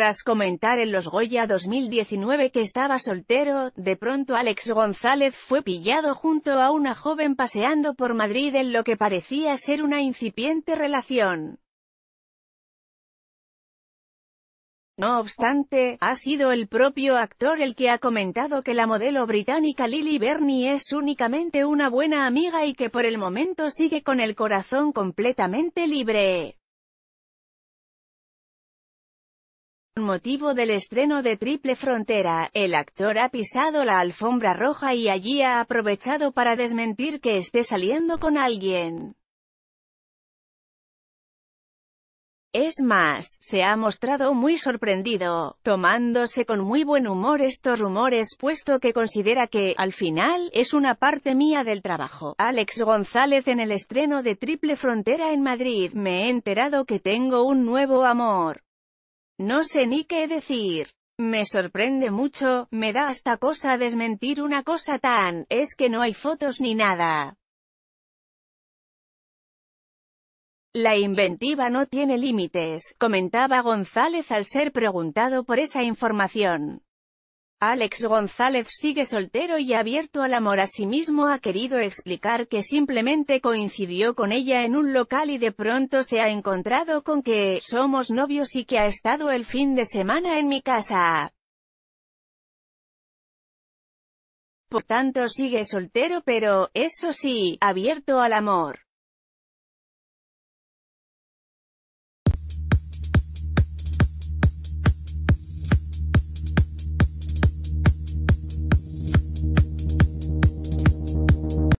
Tras comentar en los Goya 2019 que estaba soltero, de pronto Alex González fue pillado junto a una joven paseando por Madrid en lo que parecía ser una incipiente relación. No obstante, ha sido el propio actor el que ha comentado que la modelo británica Lily Bernie es únicamente una buena amiga y que por el momento sigue con el corazón completamente libre. motivo del estreno de Triple Frontera, el actor ha pisado la alfombra roja y allí ha aprovechado para desmentir que esté saliendo con alguien. Es más, se ha mostrado muy sorprendido, tomándose con muy buen humor estos rumores puesto que considera que, al final, es una parte mía del trabajo. Alex González en el estreno de Triple Frontera en Madrid, me he enterado que tengo un nuevo amor. No sé ni qué decir. Me sorprende mucho, me da hasta cosa desmentir una cosa tan, es que no hay fotos ni nada. La inventiva no tiene límites, comentaba González al ser preguntado por esa información. Alex González sigue soltero y abierto al amor. Asimismo ha querido explicar que simplemente coincidió con ella en un local y de pronto se ha encontrado con que somos novios y que ha estado el fin de semana en mi casa. Por tanto sigue soltero pero, eso sí, abierto al amor.